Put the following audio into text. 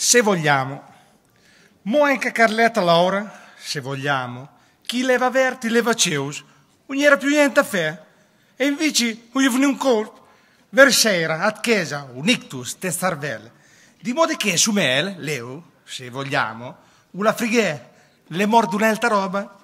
se vogliamo. Mo anche Carletta Laura, se vogliamo. Chi leva verti, leva ceus. Non era più niente a fare. E invece, non un colpo. Versera, a chiesa, un ictus, testarvelle. Di modo che su me, Leo, se vogliamo, una frighe, le morde un'altra roba